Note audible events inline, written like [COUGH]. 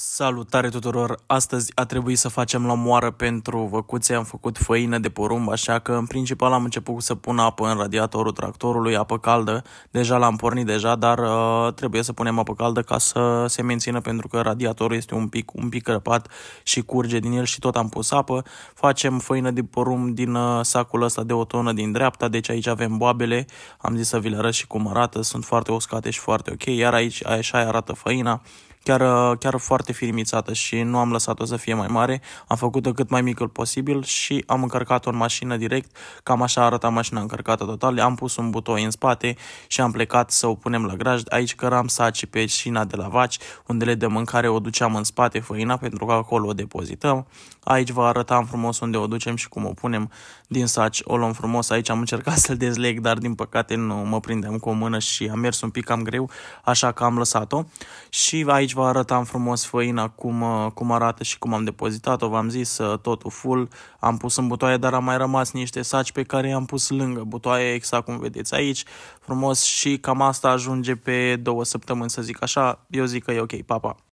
Salutare tuturor! Astăzi a trebuit să facem la moară pentru văcuțe, am făcut făină de porumb, așa că în principal am început să pun apă în radiatorul tractorului, apă caldă, deja l-am pornit deja, dar uh, trebuie să punem apă caldă ca să se mențină pentru că radiatorul este un pic, un pic răpat și curge din el și tot am pus apă. Facem făină de porumb din uh, sacul ăsta de o tonă din dreapta, deci aici avem boabele, am zis să vi le arăt și cum arată, sunt foarte uscate și foarte ok, iar aici așa arată făina chiar, uh, chiar foarte firmițată și nu am lăsat-o să fie mai mare, am făcut-o cât mai micul posibil și am încărcat-o în mașină direct, cam așa arăta mașina încărcată total, am pus un butoi în spate și am plecat să o punem la graj. aici căram saci pe șina de la vaci, unde le de mâncare o duceam în spate făina pentru că acolo o depozităm, aici vă arătam frumos unde o ducem și cum o punem din saci, o luăm frumos, aici am încercat [LAUGHS] să-l dezleg, dar din păcate nu mă prindem cu o mână și am mers un pic cam greu, așa că am lăsat-o și aici vă arătam frumos făina cum, uh, cum arată și cum am depozitat-o, v-am zis uh, totul full, am pus în butoaie, dar am mai rămas niște saci pe care i-am pus lângă butoaie, exact cum vedeți aici, frumos și cam asta ajunge pe două săptămâni, să zic așa, eu zic că e ok, papa. Pa.